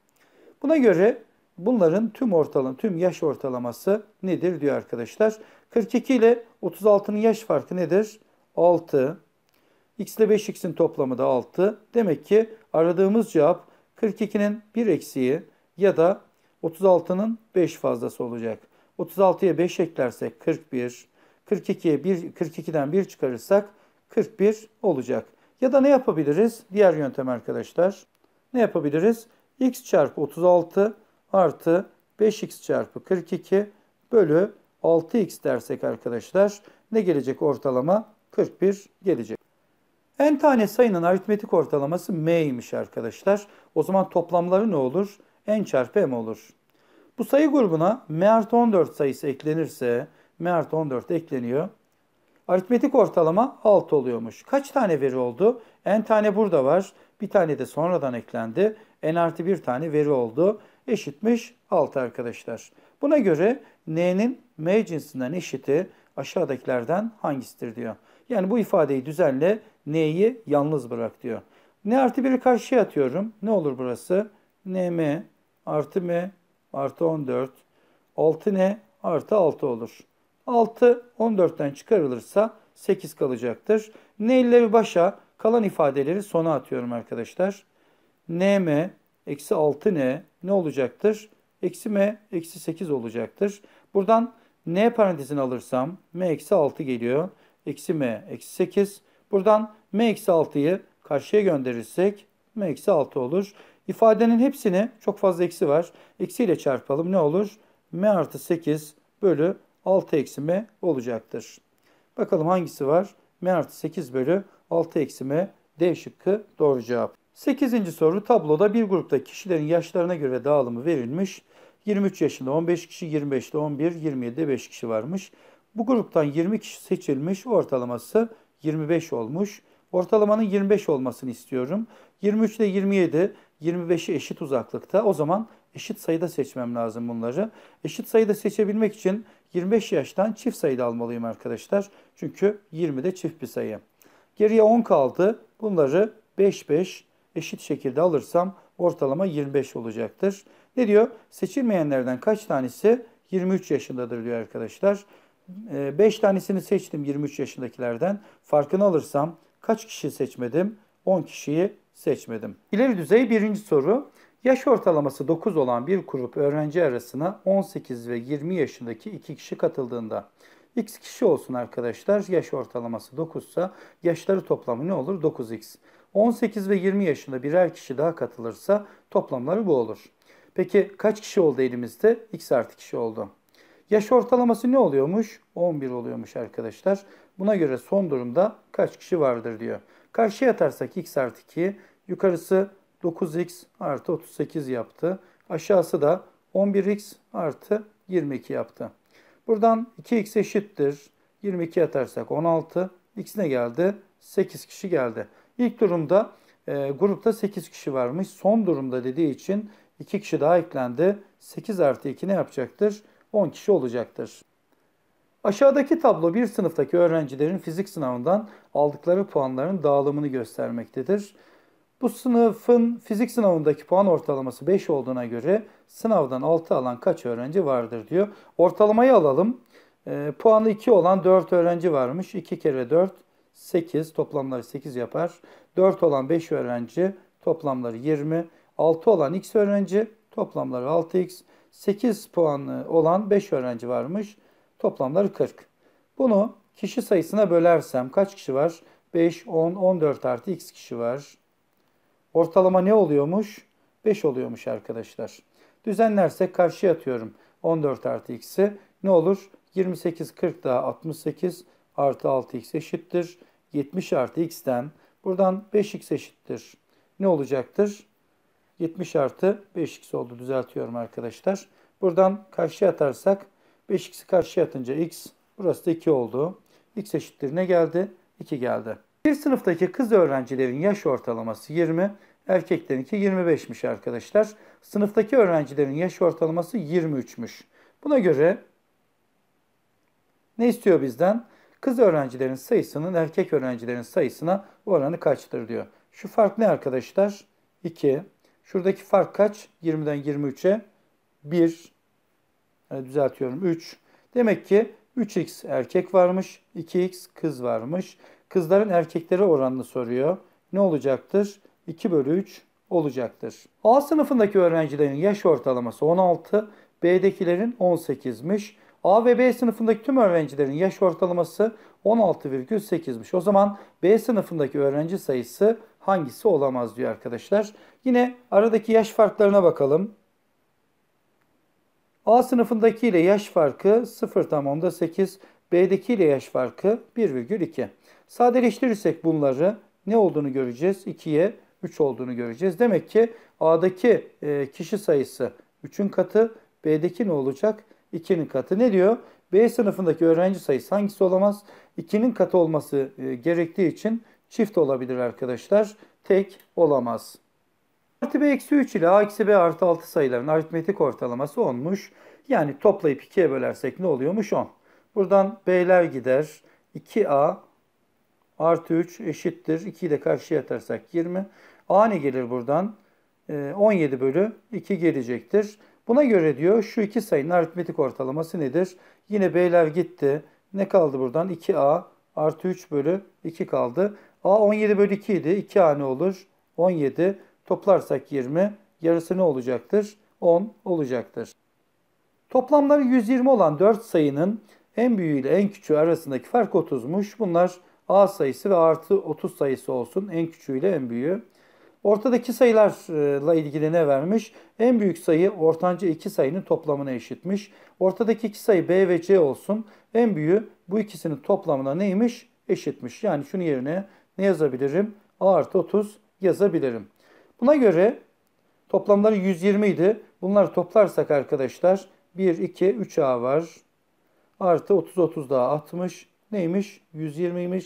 Speaker 1: Buna göre bunların tüm ortalama, tüm yaş ortalaması nedir diyor arkadaşlar. 42 ile 36'nın yaş farkı nedir? 6. X ile 5x'in toplamı da 6. Demek ki aradığımız cevap 42'nin 1 eksiği, ya da 36'nın 5 fazlası olacak. 36'ya 5 eklersek 41, 42'ye 1 42'den 1 çıkarırsak 41 olacak. Ya da ne yapabiliriz? Diğer yöntem arkadaşlar. Ne yapabiliriz? x çarpı 36 artı 5x çarpı 42 bölü 6x dersek arkadaşlar ne gelecek ortalama? 41 gelecek. En tane sayının aritmetik ortalaması m'ymiş arkadaşlar. O zaman toplamları ne olur? n çarpı m olur. Bu sayı grubuna m artı 14 sayısı eklenirse m artı 14 ekleniyor. Aritmetik ortalama 6 oluyormuş. Kaç tane veri oldu? n tane burada var. Bir tane de sonradan eklendi. n artı 1 tane veri oldu. Eşitmiş 6 arkadaşlar. Buna göre n'nin m cinsinden eşiti aşağıdakilerden hangisidir diyor. Yani bu ifadeyi düzenle n'yi yalnız bırak diyor. n artı 1'i karşıya atıyorum. Ne olur burası? nm artı m artı 14. 6n artı 6 olur. 6 14'ten çıkarılırsa 8 kalacaktır. ile bir başa kalan ifadeleri sona atıyorum arkadaşlar. nm eksi 6n ne olacaktır? Eksi m eksi 8 olacaktır. Buradan n parantezini alırsam m eksi 6 geliyor. Eksi m eksi 8. Buradan m eksi 6'yı karşıya gönderirsek m eksi 6 olur. İfadenin hepsini çok fazla eksi var. Eksiyle çarpalım ne olur? M artı 8 bölü 6 eksi M olacaktır. Bakalım hangisi var? M artı 8 bölü 6 eksi M D şıkkı doğru cevap. 8. soru tabloda bir grupta kişilerin yaşlarına göre dağılımı verilmiş. 23 yaşında 15 kişi, 25'te 11, 27'de 5 kişi varmış. Bu gruptan 20 kişi seçilmiş, ortalaması 25 olmuş. Ortalamanın 25 olmasını istiyorum. 23 ile 27 25'i eşit uzaklıkta. O zaman eşit sayıda seçmem lazım bunları. Eşit sayıda seçebilmek için 25 yaştan çift sayıda almalıyım arkadaşlar. Çünkü 20 de çift bir sayı. Geriye 10 kaldı. Bunları 5 5 eşit şekilde alırsam ortalama 25 olacaktır. Ne diyor? Seçilmeyenlerden kaç tanesi 23 yaşındadır diyor arkadaşlar. 5 ee, tanesini seçtim 23 yaşındakilerden. Farkını alırsam kaç kişi seçmedim? 10 kişiyi seçmedim. İleri düzey birinci soru. Yaş ortalaması 9 olan bir grup öğrenci arasına 18 ve 20 yaşındaki iki kişi katıldığında x kişi olsun arkadaşlar. Yaş ortalaması 9 ise yaşları toplamı ne olur? 9x. 18 ve 20 yaşında birer kişi daha katılırsa toplamları bu olur. Peki kaç kişi oldu elimizde? x artı kişi oldu. Yaş ortalaması ne oluyormuş? 11 oluyormuş arkadaşlar. Buna göre son durumda kaç kişi vardır diyor. Karşıya atarsak x artı 2, yukarısı 9x artı 38 yaptı. Aşağısı da 11x artı 22 yaptı. Buradan 2x eşittir. 22 atarsak 16. X ne geldi? 8 kişi geldi. İlk durumda e, grupta 8 kişi varmış. Son durumda dediği için 2 kişi daha eklendi. 8 artı 2 ne yapacaktır? 10 kişi olacaktır. Aşağıdaki tablo bir sınıftaki öğrencilerin fizik sınavından aldıkları puanların dağılımını göstermektedir. Bu sınıfın fizik sınavındaki puan ortalaması 5 olduğuna göre sınavdan 6 alan kaç öğrenci vardır diyor. Ortalamayı alalım. E, puanı 2 olan 4 öğrenci varmış. 2 kere 4 8 toplamları 8 yapar. 4 olan 5 öğrenci toplamları 20. 6 olan x öğrenci toplamları 6x. 8 puanı olan 5 öğrenci varmış. Toplamları 40. Bunu kişi sayısına bölersem kaç kişi var? 5, 10, 14 artı x kişi var. Ortalama ne oluyormuş? 5 oluyormuş arkadaşlar. Düzenlersek karşıya atıyorum 14 artı x'i. Ne olur? 28, 40 daha 68 artı 6x eşittir. 70 artı x'ten buradan 5x eşittir. Ne olacaktır? 70 artı 5x oldu düzeltiyorum arkadaşlar. Buradan karşıya atarsak 5x'i karşıya atınca x. Burası da 2 oldu. x eşittir ne geldi? 2 geldi. Bir sınıftaki kız öğrencilerin yaş ortalaması 20, erkeklerinki 25'miş arkadaşlar. Sınıftaki öğrencilerin yaş ortalaması 23'müş. Buna göre ne istiyor bizden? Kız öğrencilerin sayısının erkek öğrencilerin sayısına oranı kaçtır diyor. Şu fark ne arkadaşlar? 2. Şuradaki fark kaç? 20'den 23'e 1. Ee, düzeltiyorum 3. Demek ki 3x erkek varmış, 2x kız varmış. Kızların erkekleri oranını soruyor. Ne olacaktır? 2 bölü 3 olacaktır. A sınıfındaki öğrencilerin yaş ortalaması 16, B'dekilerin 18'miş. A ve B sınıfındaki tüm öğrencilerin yaş ortalaması 16,8'miş. O zaman B sınıfındaki öğrenci sayısı hangisi olamaz diyor arkadaşlar. Yine aradaki yaş farklarına bakalım. A sınıfındaki ile yaş farkı 0,8, B'deki ile yaş farkı 1,2. Sadeleştirirsek bunları ne olduğunu göreceğiz? 2'ye 3 olduğunu göreceğiz. Demek ki A'daki e, kişi sayısı 3'ün katı, B'deki ne olacak? 2'nin katı. Ne diyor? B sınıfındaki öğrenci sayısı hangisi olamaz? 2'nin katı olması e, gerektiği için çift olabilir arkadaşlar. Tek olamaz artı b eksi 3 ile a eksi b artı 6 sayıların aritmetik ortalaması 10'muş. Yani toplayıp 2'ye bölersek ne oluyormuş 10. Buradan b'ler gider. 2a artı 3 eşittir. 2'yi de karşıya atarsak 20. a ne gelir buradan? 17 ee, bölü 2 gelecektir. Buna göre diyor şu iki sayının aritmetik ortalaması nedir? Yine b'ler gitti. Ne kaldı buradan? 2a artı 3 bölü 2 kaldı. a 17 bölü 2 idi. 2a ne olur? 17 Toplarsak 20, yarısı ne olacaktır? 10 olacaktır. Toplamları 120 olan 4 sayının en büyüğü ile en küçüğü arasındaki fark 30'muş. Bunlar A sayısı ve artı 30 sayısı olsun. En küçüğü ile en büyüğü. Ortadaki sayılarla ilgili ne vermiş? En büyük sayı ortanca iki sayının toplamına eşitmiş. Ortadaki iki sayı B ve C olsun. En büyüğü bu ikisinin toplamına neymiş? Eşitmiş. Yani şunu yerine ne yazabilirim? A artı 30 yazabilirim. Buna göre toplamları 120 idi. Bunları toplarsak arkadaşlar 1, 2, 3 A var. Artı 30, 30 daha 60. Neymiş? 120'ymiş.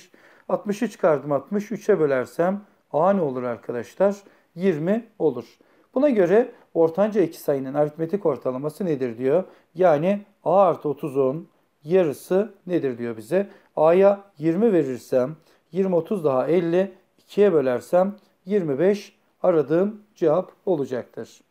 Speaker 1: 60'ı çıkardım 60. 3'e bölersem A ne olur arkadaşlar? 20 olur. Buna göre ortanca iki sayının aritmetik ortalaması nedir diyor. Yani A artı 30'un yarısı nedir diyor bize. A'ya 20 verirsem 20, 30 daha 50. 2'ye bölersem 25 aradığım cevap olacaktır.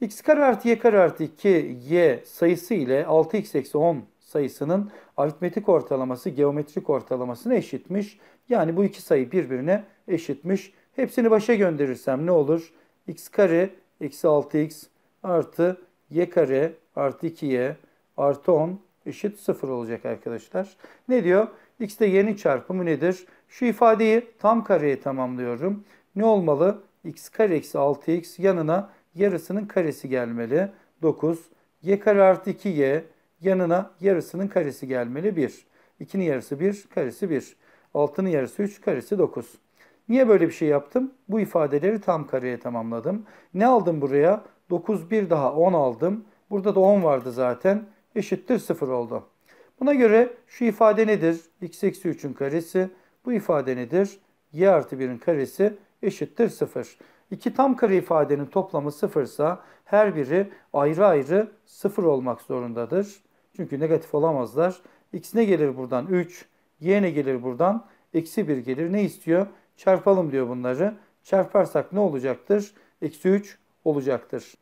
Speaker 1: x kare artı y kare artı 2y sayısı ile 6x eksi 10 sayısının aritmetik ortalaması geometrik ortalamasına eşitmiş. Yani bu iki sayı birbirine eşitmiş. Hepsini başa gönderirsem ne olur? x kare eksi 6x artı y kare artı 2y artı 10 eşit 0 olacak arkadaşlar. Ne diyor? x de y'nin çarpımı nedir? Şu ifadeyi tam kareye tamamlıyorum. Ne olmalı? x kare eksi 6x yanına yarısının karesi gelmeli. 9. y kare artı 2y yanına yarısının karesi gelmeli. 1. 2'nin yarısı 1, karesi 1. 6'nın yarısı 3, karesi 9. Niye böyle bir şey yaptım? Bu ifadeleri tam kareye tamamladım. Ne aldım buraya? 9, 1 daha 10 aldım. Burada da 10 vardı zaten. Eşittir 0 oldu. Buna göre şu ifade nedir? x eksi 3'ün karesi bu ifade nedir? y artı 1'in karesi eşittir 0. İki tam kare ifadenin toplamı 0 ise her biri ayrı ayrı 0 olmak zorundadır. Çünkü negatif olamazlar. X ne gelir buradan? 3. Y ne gelir buradan? Eksi 1 gelir. Ne istiyor? Çarpalım diyor bunları. Çarparsak ne olacaktır? Eksi 3 olacaktır.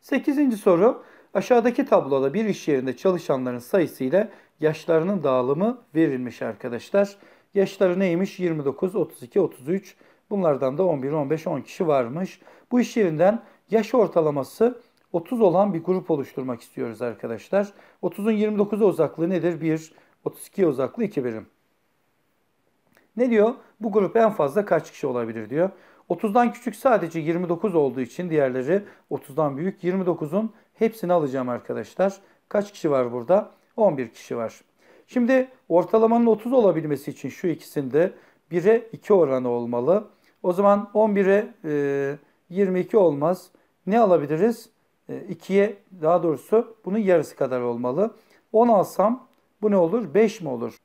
Speaker 1: Sekizinci soru. Aşağıdaki tabloda bir iş yerinde çalışanların sayısı ile yaşlarının dağılımı verilmiş arkadaşlar. Yaşları neymiş? 29, 32, 33. Bunlardan da 11, 15, 10 kişi varmış. Bu iş yerinden yaş ortalaması 30 olan bir grup oluşturmak istiyoruz arkadaşlar. 30'un 29'a uzaklığı nedir? 1, 32'ye uzaklığı 2 birim. Ne diyor? Bu grup en fazla kaç kişi olabilir diyor. 30'dan küçük sadece 29 olduğu için diğerleri 30'dan büyük. 29'un hepsini alacağım arkadaşlar. Kaç kişi var burada? 11 kişi var. Şimdi ortalamanın 30 olabilmesi için şu ikisinde 1'e 2 oranı olmalı. O zaman 11'e 22 e, olmaz. Ne alabiliriz? E, 2'ye daha doğrusu bunun yarısı kadar olmalı. 10 alsam bu ne olur? 5 mi olur?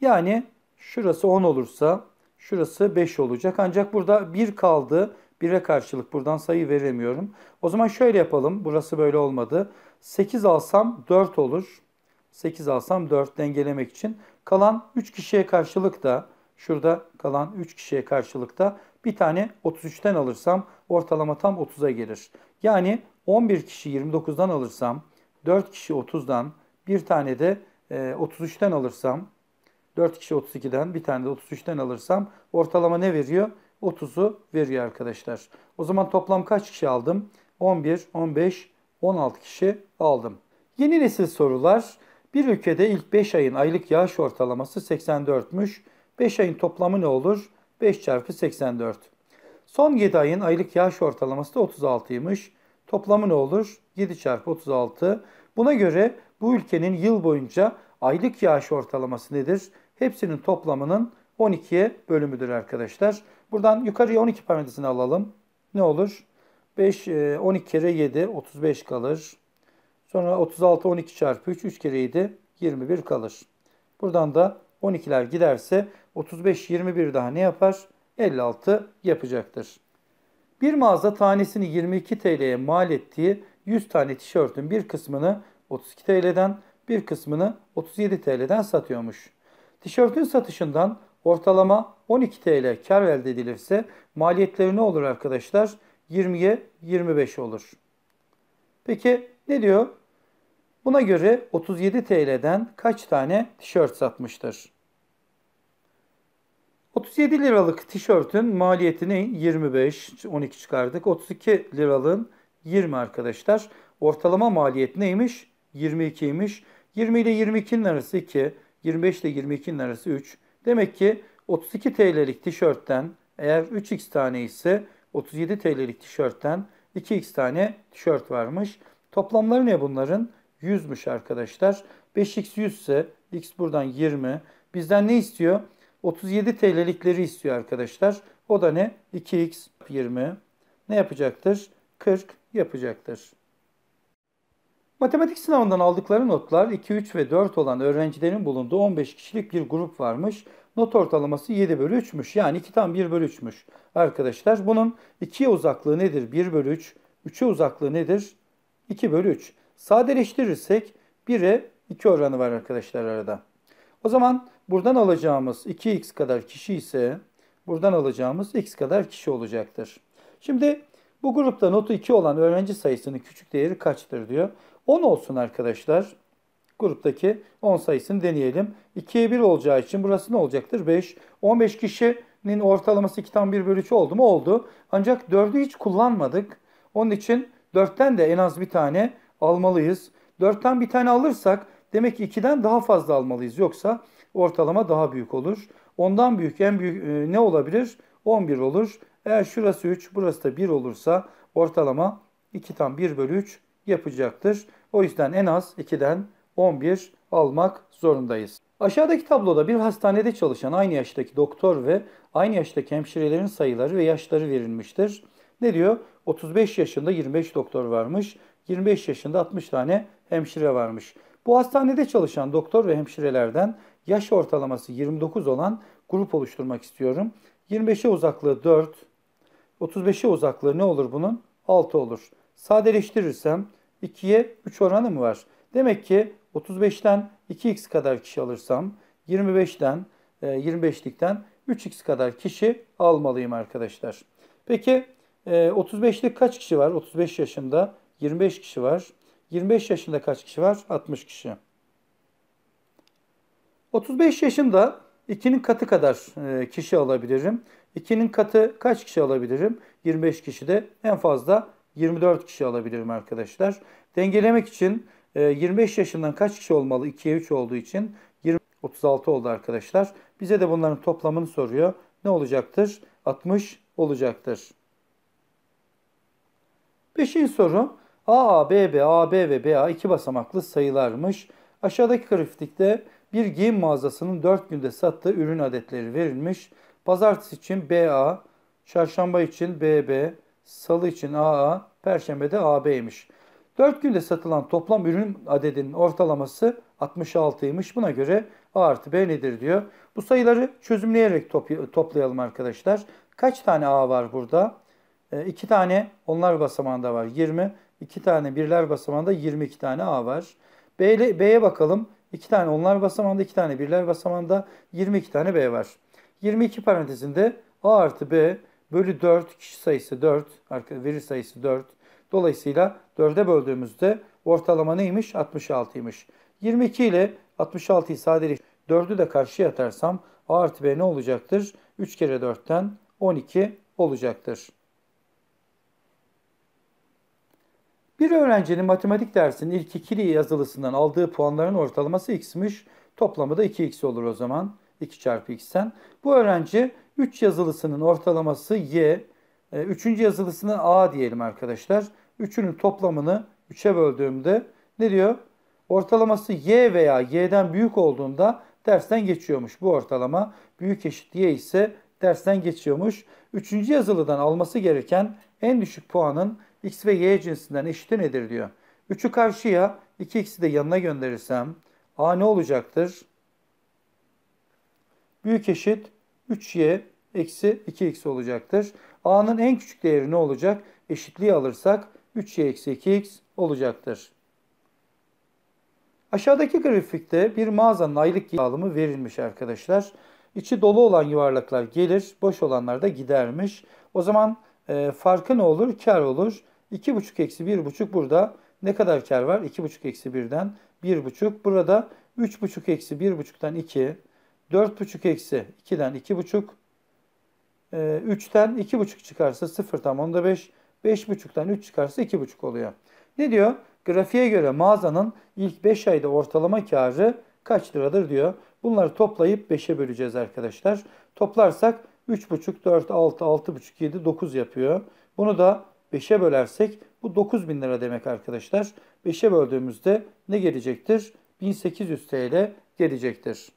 Speaker 1: Yani şurası 10 olursa şurası 5 olacak. Ancak burada 1 kaldı. 1'e karşılık buradan sayı veremiyorum. O zaman şöyle yapalım. Burası böyle olmadı. 8 alsam 4 olur. 8 alsam 4 dengelemek için. Kalan 3 kişiye karşılık da şurada kalan 3 kişiye karşılık da bir tane 33'ten alırsam ortalama tam 30'a gelir. Yani 11 kişi 29'dan alırsam 4 kişi 30'dan bir tane de 33'ten e, alırsam 4 kişi 32'den bir tane de 33'ten alırsam ortalama ne veriyor? 30'u veriyor arkadaşlar. O zaman toplam kaç kişi aldım? 11, 15, 16 kişi aldım. Yeni nesil sorular. Bir ülkede ilk 5 ayın aylık yağış ortalaması 84'müş. 5 ayın toplamı ne olur? 5 çarpı 84. Son 7 ayın aylık yağış ortalaması da 36'ymış. Toplamı ne olur? 7 çarpı 36. Buna göre bu ülkenin yıl boyunca aylık yağış ortalaması nedir? Hepsinin toplamının 12'ye bölümüdür arkadaşlar. Buradan yukarıya 12 parametresini alalım. Ne olur? 5, 12 e, kere 7, 35 kalır. Sonra 36 12 çarpı 3 3 kereydi 21 kalır. Buradan da 12'ler giderse 35 21 daha ne yapar? 56 yapacaktır. Bir mağaza tanesini 22 TL'ye mal ettiği 100 tane tişörtün bir kısmını 32 TL'den bir kısmını 37 TL'den satıyormuş. Tişörtün satışından ortalama 12 TL kar elde edilirse maliyetleri ne olur arkadaşlar? 20'ye 25 olur. Peki ne diyor? Buna göre 37 TL'den kaç tane tişört satmıştır? 37 liralık tişörtün maliyetini 25, 12 çıkardık. 32 liralığın 20 arkadaşlar. Ortalama maliyet neymiş? 22'ymiş. 20 ile 22'nin arası 2, 25 ile 22'nin arası 3. Demek ki 32 TL'lik tişörtten eğer 3x tane ise 37 TL'lik tişörtten 2x tane tişört varmış. Toplamları ne bunların? 100'müş arkadaşlar. 5x 100 ise x buradan 20. Bizden ne istiyor? 37 TL'likleri istiyor arkadaşlar. O da ne? 2x 20. Ne yapacaktır? 40 yapacaktır. Matematik sınavından aldıkları notlar 2, 3 ve 4 olan öğrencilerin bulunduğu 15 kişilik bir grup varmış. Not ortalaması 7 bölü 3'müş. Yani 2 tam 1 bölü 3'müş. Arkadaşlar bunun 2'ye uzaklığı nedir? 1 bölü 3. 3'e uzaklığı nedir? 2 bölü 3. Sadeleştirirsek 1'e 2 oranı var arkadaşlar arada. O zaman buradan alacağımız 2x kadar kişi ise buradan alacağımız x kadar kişi olacaktır. Şimdi bu grupta notu 2 olan öğrenci sayısının küçük değeri kaçtır diyor. 10 olsun arkadaşlar. Gruptaki 10 sayısını deneyelim. 2'ye 1 olacağı için burası ne olacaktır? 5. 15 kişinin ortalaması tam 1 bölü 3 oldu mu? Oldu. Ancak 4'ü hiç kullanmadık. Onun için 4'ten de en az bir tane almalıyız. 4'ten bir tane alırsak demek ki 2'den daha fazla almalıyız. Yoksa ortalama daha büyük olur. Ondan büyük en büyük e, ne olabilir? 11 olur. Eğer şurası 3 burası da 1 olursa ortalama 2 tam 1 bölü 3 yapacaktır. O yüzden en az 2'den 11 almak zorundayız. Aşağıdaki tabloda bir hastanede çalışan aynı yaştaki doktor ve aynı yaştaki hemşirelerin sayıları ve yaşları verilmiştir. Ne diyor? 35 yaşında 25 doktor varmış. 25 yaşında 60 tane hemşire varmış. Bu hastanede çalışan doktor ve hemşirelerden yaş ortalaması 29 olan grup oluşturmak istiyorum. 25'e uzaklığı 4, 35'e uzaklığı ne olur bunun? 6 olur. Sadeleştirirsem 2'ye 3 oranı mı var? Demek ki 35'ten 2x kadar kişi alırsam 25'ten 25'likten 3x kadar kişi almalıyım arkadaşlar. Peki 35'lik e, kaç kişi var? 35 yaşında 25 kişi var. 25 yaşında kaç kişi var? 60 kişi. 35 yaşında 2'nin katı kadar e, kişi alabilirim. 2'nin katı kaç kişi alabilirim? 25 kişi de en fazla 24 kişi alabilirim arkadaşlar. Dengelemek için 25 e, yaşından kaç kişi olmalı? 2'ye 3 olduğu için 20, 36 oldu arkadaşlar. Bize de bunların toplamını soruyor. Ne olacaktır? 60 olacaktır. Beşinci soru. AA, BB, AB ve BA iki basamaklı sayılarmış. Aşağıdaki grafikte bir giyim mağazasının 4 günde sattığı ürün adetleri verilmiş. Pazartesi için BA, çarşamba için BB, salı için AA, perşembede AB'ymiş. 4 günde satılan toplam ürün adedinin ortalaması 66'ymış. Buna göre A artı B nedir diyor. Bu sayıları çözümleyerek toplayalım arkadaşlar. Kaç tane A var burada? 2 e, tane onlar basamağında var 20. 2 tane birler basamağında 22 tane A var. B'ye bakalım. 2 tane onlar basamağında, 2 tane birler basamağında 22 tane B var. 22 parantezinde A artı B bölü 4 kişi sayısı 4, veri sayısı 4. Dolayısıyla 4'e böldüğümüzde ortalama neymiş? 66'ymış. 22 ile 66'yı sadece 4'ü de karşıya atarsam A artı B ne olacaktır? 3 kere 4'ten 12 olacaktır. Bir öğrencinin matematik dersinin ilk ikili yazılısından aldığı puanların ortalaması x'miş. Toplamı da 2x olur o zaman. 2 çarpı x'ten. Bu öğrenci 3 yazılısının ortalaması y. 3. E, yazılısını a diyelim arkadaşlar. Üçünün toplamını 3'e böldüğümde ne diyor? Ortalaması y veya y'den büyük olduğunda dersten geçiyormuş bu ortalama. Büyük eşit y ise dersten geçiyormuş. Üçüncü yazılıdan alması gereken en düşük puanın x ve y cinsinden eşiti nedir diyor. 3'ü karşıya 2x'i de yanına gönderirsem a ne olacaktır? Büyük eşit 3y eksi 2x olacaktır. a'nın en küçük değeri ne olacak? Eşitliği alırsak 3y eksi 2x olacaktır. Aşağıdaki grafikte bir mağazanın aylık dağılımı verilmiş arkadaşlar. İçi dolu olan yuvarlaklar gelir, boş olanlar da gidermiş. O zaman e, farkı ne olur? Kar olur. 2,5 eksi 1,5 burada ne kadar kar var? 2,5 eksi 1'den 1,5. Burada 3,5 eksi 1,5'tan 2. 4,5 eksi 2'den 2,5. 3'ten 2,5 çıkarsa 0 tam onda 5. 5,5'tan 3 çıkarsa 2,5 oluyor. Ne diyor? Grafiğe göre mağazanın ilk 5 ayda ortalama karı kaç liradır diyor. Bunları toplayıp 5'e böleceğiz arkadaşlar. Toplarsak 3,5, 4, 6, 6,5, 7, 9 yapıyor. Bunu da 5'e bölersek bu 9000 lira demek arkadaşlar. 5'e böldüğümüzde ne gelecektir? 1800 TL gelecektir.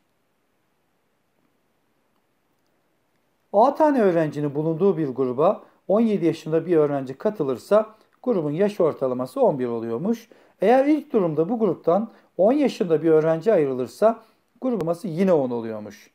Speaker 1: A tane öğrencinin bulunduğu bir gruba 17 yaşında bir öğrenci katılırsa grubun yaş ortalaması 11 oluyormuş. Eğer ilk durumda bu gruptan 10 yaşında bir öğrenci ayrılırsa grubuması yine 10 oluyormuş.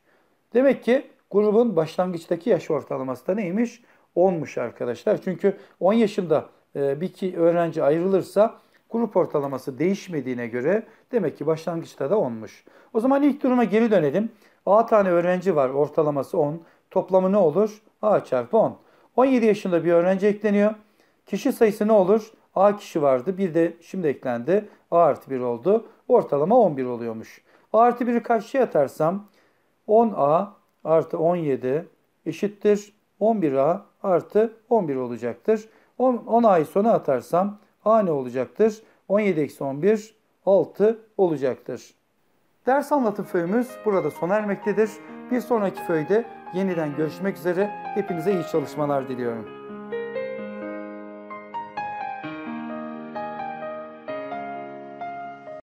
Speaker 1: Demek ki grubun başlangıçtaki yaş ortalaması da neymiş? 10'muş arkadaşlar. Çünkü 10 yaşında e, bir iki öğrenci ayrılırsa grup ortalaması değişmediğine göre demek ki başlangıçta da 10'muş. O zaman ilk duruma geri dönelim. A tane öğrenci var ortalaması 10. Toplamı ne olur? A çarpı 10. 17 yaşında bir öğrenci ekleniyor. Kişi sayısı ne olur? A kişi vardı. Bir de şimdi eklendi. A artı 1 oldu. Ortalama 11 oluyormuş. A artı 1'i karşıya atarsam 10A artı 17 eşittir 11A artı 11 olacaktır. 10, 10 ay sona atarsam A ne olacaktır? 17 eksi 11 6 olacaktır. Ders anlatım föyümüz burada sona ermektedir. Bir sonraki föyde yeniden görüşmek üzere. Hepinize iyi çalışmalar diliyorum.